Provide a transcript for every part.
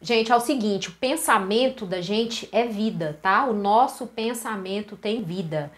Gente, é o seguinte, o pensamento da gente é vida, tá? O nosso pensamento tem vida.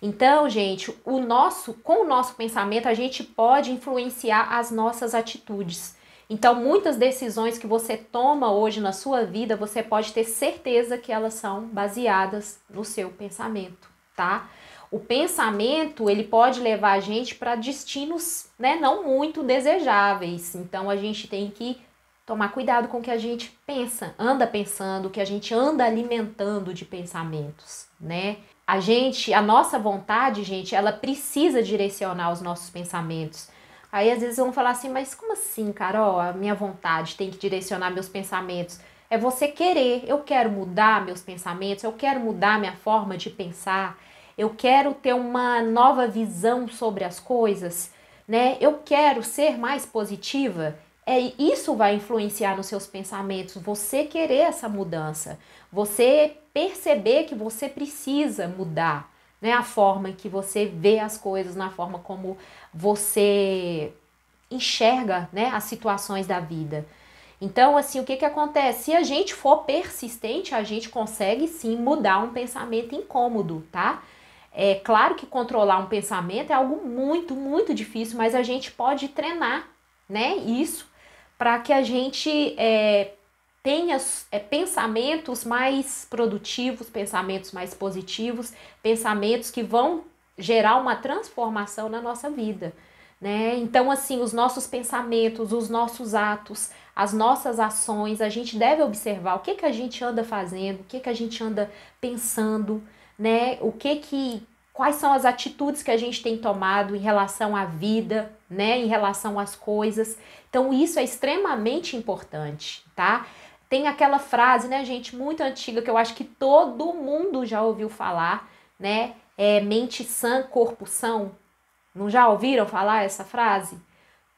Então, gente, o nosso, com o nosso pensamento, a gente pode influenciar as nossas atitudes. Então, muitas decisões que você toma hoje na sua vida, você pode ter certeza que elas são baseadas no seu pensamento, tá? O pensamento, ele pode levar a gente para destinos, né, não muito desejáveis. Então, a gente tem que tomar cuidado com o que a gente pensa, anda pensando, o que a gente anda alimentando de pensamentos, né? A gente, a nossa vontade, gente, ela precisa direcionar os nossos pensamentos. Aí às vezes vão falar assim, mas como assim, Carol? A minha vontade tem que direcionar meus pensamentos. É você querer, eu quero mudar meus pensamentos, eu quero mudar minha forma de pensar, eu quero ter uma nova visão sobre as coisas, né? Eu quero ser mais positiva é, isso vai influenciar nos seus pensamentos, você querer essa mudança, você perceber que você precisa mudar, né? A forma que você vê as coisas, na forma como você enxerga, né, as situações da vida. Então, assim, o que que acontece? Se a gente for persistente, a gente consegue sim mudar um pensamento incômodo, tá? É claro que controlar um pensamento é algo muito, muito difícil, mas a gente pode treinar, né? Isso para que a gente é, tenha é, pensamentos mais produtivos, pensamentos mais positivos, pensamentos que vão gerar uma transformação na nossa vida. Né? Então, assim, os nossos pensamentos, os nossos atos, as nossas ações, a gente deve observar o que, que a gente anda fazendo, o que, que a gente anda pensando, né? O que que quais são as atitudes que a gente tem tomado em relação à vida, né, em relação às coisas. Então isso é extremamente importante, tá? Tem aquela frase, né, gente, muito antiga que eu acho que todo mundo já ouviu falar, né? É mente sã, corpo são. Não já ouviram falar essa frase?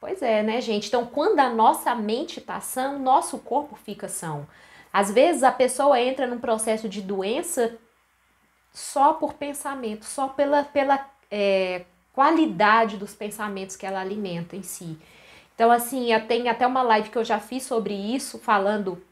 Pois é, né, gente? Então, quando a nossa mente tá sã, o nosso corpo fica são. Às vezes a pessoa entra num processo de doença só por pensamento, só pela, pela é, qualidade dos pensamentos que ela alimenta em si. Então, assim, eu tenho até uma live que eu já fiz sobre isso, falando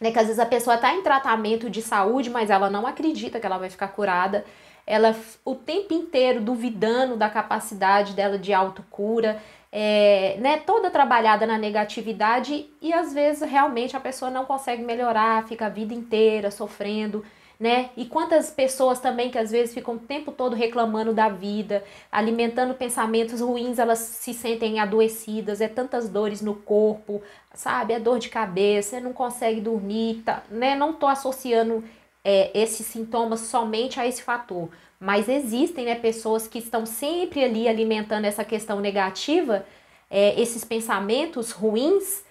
né, que às vezes a pessoa está em tratamento de saúde, mas ela não acredita que ela vai ficar curada. Ela o tempo inteiro duvidando da capacidade dela de autocura, é, né, toda trabalhada na negatividade e às vezes realmente a pessoa não consegue melhorar, fica a vida inteira sofrendo né? E quantas pessoas também que às vezes ficam o tempo todo reclamando da vida, alimentando pensamentos ruins, elas se sentem adoecidas, é tantas dores no corpo, sabe? É dor de cabeça, não consegue dormir, tá, né? Não tô associando é, esses sintomas somente a esse fator, mas existem né, pessoas que estão sempre ali alimentando essa questão negativa, é, esses pensamentos ruins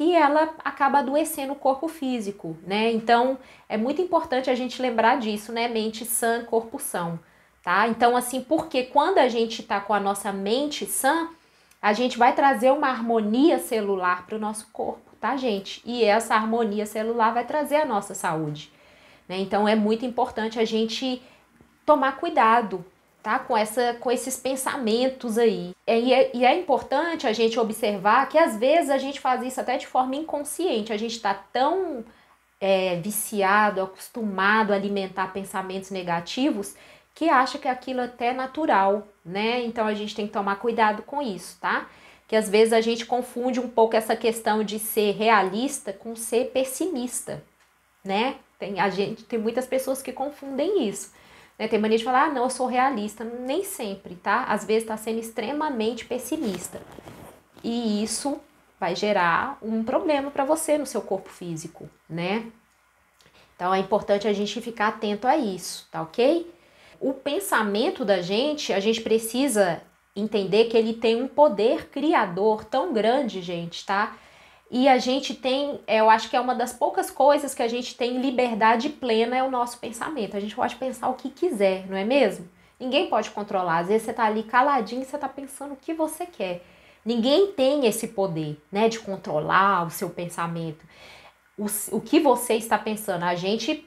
que ela acaba adoecendo o corpo físico, né? Então é muito importante a gente lembrar disso, né? Mente sã, corpo são, tá? Então, assim, porque quando a gente tá com a nossa mente sã, a gente vai trazer uma harmonia celular para o nosso corpo, tá, gente? E essa harmonia celular vai trazer a nossa saúde, né? Então é muito importante a gente tomar cuidado tá? Com, essa, com esses pensamentos aí. É, e é, e é, importante a gente observar que às vezes a gente faz isso até de forma inconsciente, a gente está tão é, viciado, acostumado a alimentar pensamentos negativos que acha que aquilo é até é natural, né? Então a gente tem que tomar cuidado com isso, tá? Que às vezes a gente confunde um pouco essa questão de ser realista com ser pessimista, né? Tem, a gente, tem muitas pessoas que confundem isso. Né? Tem mania de falar, ah, não, eu sou realista. Nem sempre, tá? Às vezes está sendo extremamente pessimista. E isso vai gerar um problema para você no seu corpo físico, né? Então é importante a gente ficar atento a isso, tá ok? O pensamento da gente, a gente precisa entender que ele tem um poder criador tão grande, gente, tá? E a gente tem, é, eu acho que é uma das poucas coisas que a gente tem liberdade plena é o nosso pensamento. A gente pode pensar o que quiser, não é mesmo? Ninguém pode controlar. Às vezes você tá ali caladinho e você tá pensando o que você quer. Ninguém tem esse poder, né, de controlar o seu pensamento. O, o que você está pensando. A gente,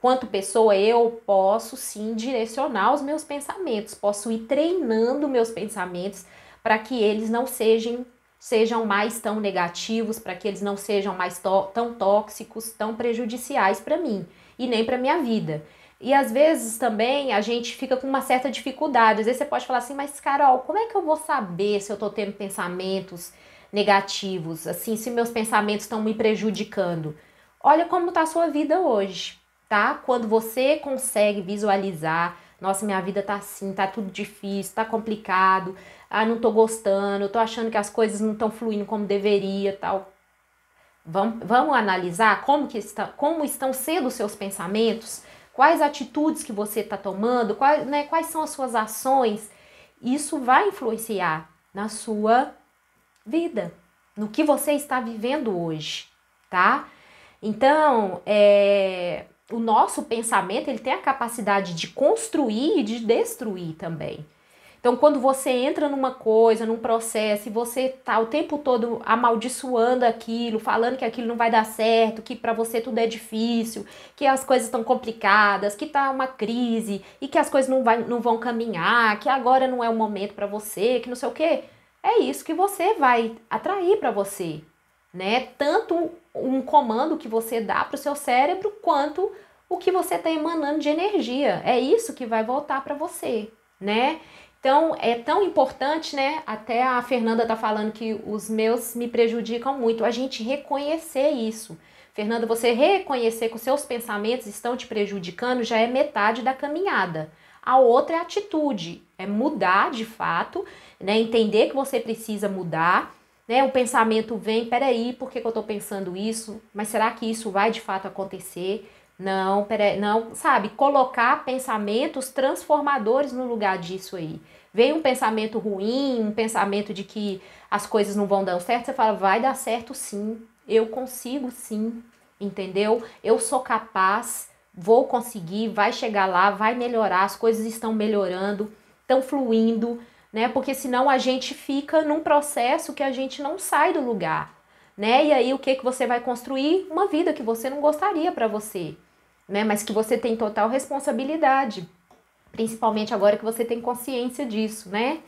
quanto pessoa, eu posso sim direcionar os meus pensamentos, posso ir treinando meus pensamentos para que eles não sejam sejam mais tão negativos, para que eles não sejam mais tão tóxicos, tão prejudiciais para mim e nem para minha vida. E às vezes também a gente fica com uma certa dificuldade. Às vezes você pode falar assim, mas Carol, como é que eu vou saber se eu estou tendo pensamentos negativos? Assim, se meus pensamentos estão me prejudicando? Olha como está a sua vida hoje, tá? Quando você consegue visualizar, nossa, minha vida tá assim, tá tudo difícil, tá complicado ah, não tô gostando, tô achando que as coisas não estão fluindo como deveria, tal. Vamos, vamos analisar como, que está, como estão sendo os seus pensamentos, quais atitudes que você está tomando, quais, né, quais são as suas ações. Isso vai influenciar na sua vida, no que você está vivendo hoje, tá? Então, é, o nosso pensamento ele tem a capacidade de construir e de destruir também. Então, quando você entra numa coisa, num processo, e você tá o tempo todo amaldiçoando aquilo, falando que aquilo não vai dar certo, que para você tudo é difícil, que as coisas estão complicadas, que tá uma crise e que as coisas não, vai, não vão caminhar, que agora não é o momento para você, que não sei o quê, é isso que você vai atrair para você, né? Tanto um comando que você dá para o seu cérebro quanto o que você está emanando de energia. É isso que vai voltar para você, né? Então, é tão importante, né? Até a Fernanda tá falando que os meus me prejudicam muito. A gente reconhecer isso. Fernanda, você reconhecer que os seus pensamentos estão te prejudicando já é metade da caminhada. A outra é a atitude, é mudar de fato, né? Entender que você precisa mudar, né? O pensamento vem, peraí, por que, que eu tô pensando isso? Mas será que isso vai de fato acontecer? não, não, sabe, colocar pensamentos transformadores no lugar disso aí. Vem um pensamento ruim, um pensamento de que as coisas não vão dar certo, você fala, vai dar certo sim, eu consigo sim, entendeu? Eu sou capaz, vou conseguir, vai chegar lá, vai melhorar, as coisas estão melhorando, estão fluindo, né? Porque senão a gente fica num processo que a gente não sai do lugar né? E aí o que que você vai construir? Uma vida que você não gostaria para você, né? Mas que você tem total responsabilidade, principalmente agora que você tem consciência disso, né?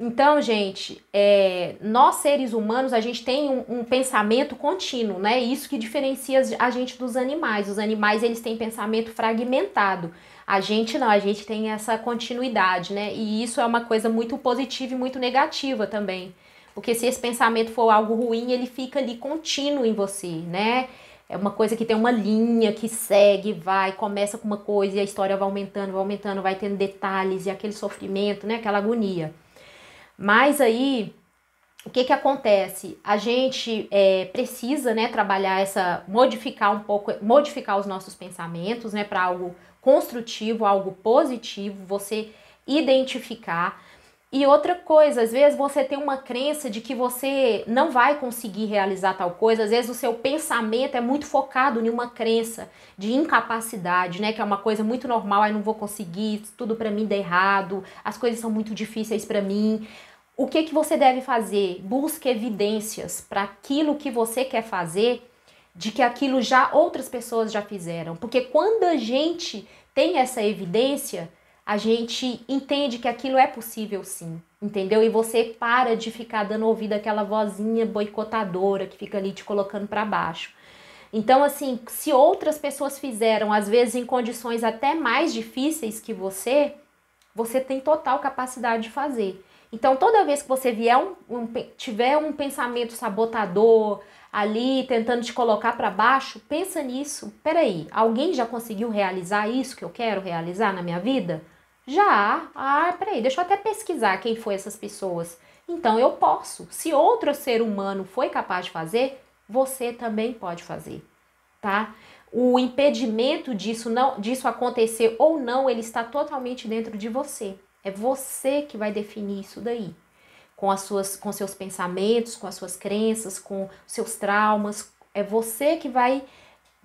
Então, gente, é, nós seres humanos, a gente tem um, um, pensamento contínuo, né? Isso que diferencia a gente dos animais. Os animais, eles têm pensamento fragmentado. A gente não, a gente tem essa continuidade, né? E isso é uma coisa muito positiva e muito negativa também. Porque se esse pensamento for algo ruim, ele fica ali contínuo em você, né? É uma coisa que tem uma linha que segue, vai, começa com uma coisa e a história vai aumentando, vai aumentando, vai tendo detalhes e aquele sofrimento, né? Aquela agonia. Mas aí, o que que acontece? A gente é, precisa, né, trabalhar essa, modificar um pouco, modificar os nossos pensamentos, né, para algo construtivo, algo positivo. Você identificar e outra coisa, às vezes você tem uma crença de que você não vai conseguir realizar tal coisa, às vezes o seu pensamento é muito focado em uma crença de incapacidade, né, que é uma coisa muito normal, aí não vou conseguir, tudo para mim dá errado, as coisas são muito difíceis para mim. O que que você deve fazer? Busque evidências para aquilo que você quer fazer, de que aquilo já outras pessoas já fizeram, porque quando a gente tem essa evidência, a gente entende que aquilo é possível sim, entendeu? E você para de ficar dando ouvido àquela vozinha boicotadora que fica ali te colocando para baixo. Então, assim, se outras pessoas fizeram, às vezes em condições até mais difíceis que você, você tem total capacidade de fazer. Então, toda vez que você vier um, um tiver um pensamento sabotador ali tentando te colocar para baixo, pensa nisso. Peraí, alguém já conseguiu realizar isso que eu quero realizar na minha vida? Já ah, peraí, deixa eu até pesquisar quem foi essas pessoas. Então eu posso. Se outro ser humano foi capaz de fazer, você também pode fazer, tá? O impedimento disso não, disso acontecer ou não, ele está totalmente dentro de você. É você que vai definir isso daí. Com as suas com seus pensamentos, com as suas crenças, com seus traumas, é você que vai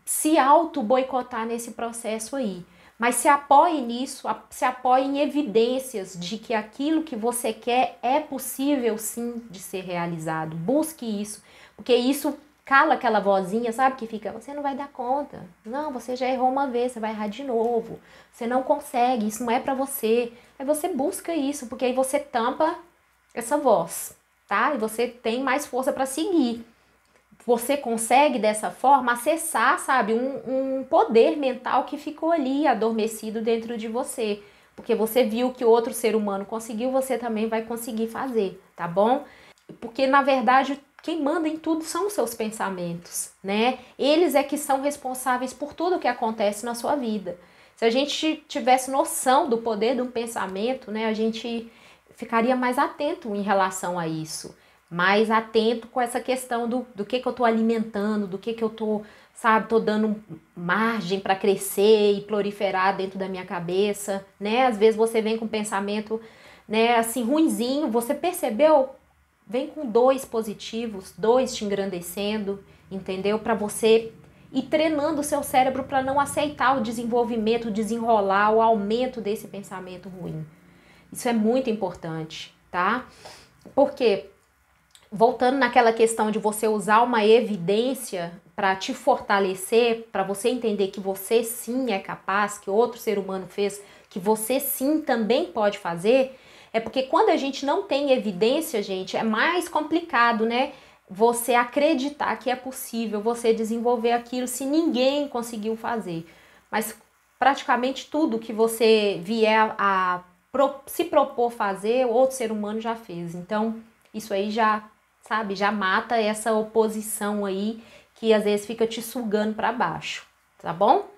se auto boicotar nesse processo aí mas se apoie nisso, se apoie em evidências de que aquilo que você quer é possível sim de ser realizado. Busque isso, porque isso cala aquela vozinha, sabe, que fica, você não vai dar conta. Não, você já errou uma vez, você vai errar de novo. Você não consegue, isso não é para você. Aí você busca isso, porque aí você tampa essa voz, tá? E você tem mais força para seguir você consegue dessa forma acessar, sabe, um, um poder mental que ficou ali adormecido dentro de você. Porque você viu que outro ser humano conseguiu, você também vai conseguir fazer, tá bom? Porque na verdade quem manda em tudo são os seus pensamentos, né? Eles é que são responsáveis por tudo que acontece na sua vida. Se a gente tivesse noção do poder de um pensamento, né, a gente ficaria mais atento em relação a isso mais atento com essa questão do, do que, que eu estou alimentando, do que, que eu estou, sabe, estou dando margem para crescer e proliferar dentro da minha cabeça, né? Às vezes você vem com um pensamento, né, assim, ruinzinho, você percebeu? Vem com dois positivos, dois te engrandecendo, entendeu? Para você e treinando o seu cérebro para não aceitar o desenvolvimento, o desenrolar, o aumento desse pensamento ruim. Isso é muito importante, tá? Porque voltando naquela questão de você usar uma evidência para te fortalecer, para você entender que você sim é capaz, que outro ser humano fez, que você sim também pode fazer, é porque quando a gente não tem evidência, gente, é mais complicado, né? Você acreditar que é possível você desenvolver aquilo se ninguém conseguiu fazer. Mas praticamente tudo que você vier a, a se propor fazer, outro ser humano já fez. Então, isso aí já sabe? Já mata essa oposição aí que às vezes fica te sugando para baixo, tá bom?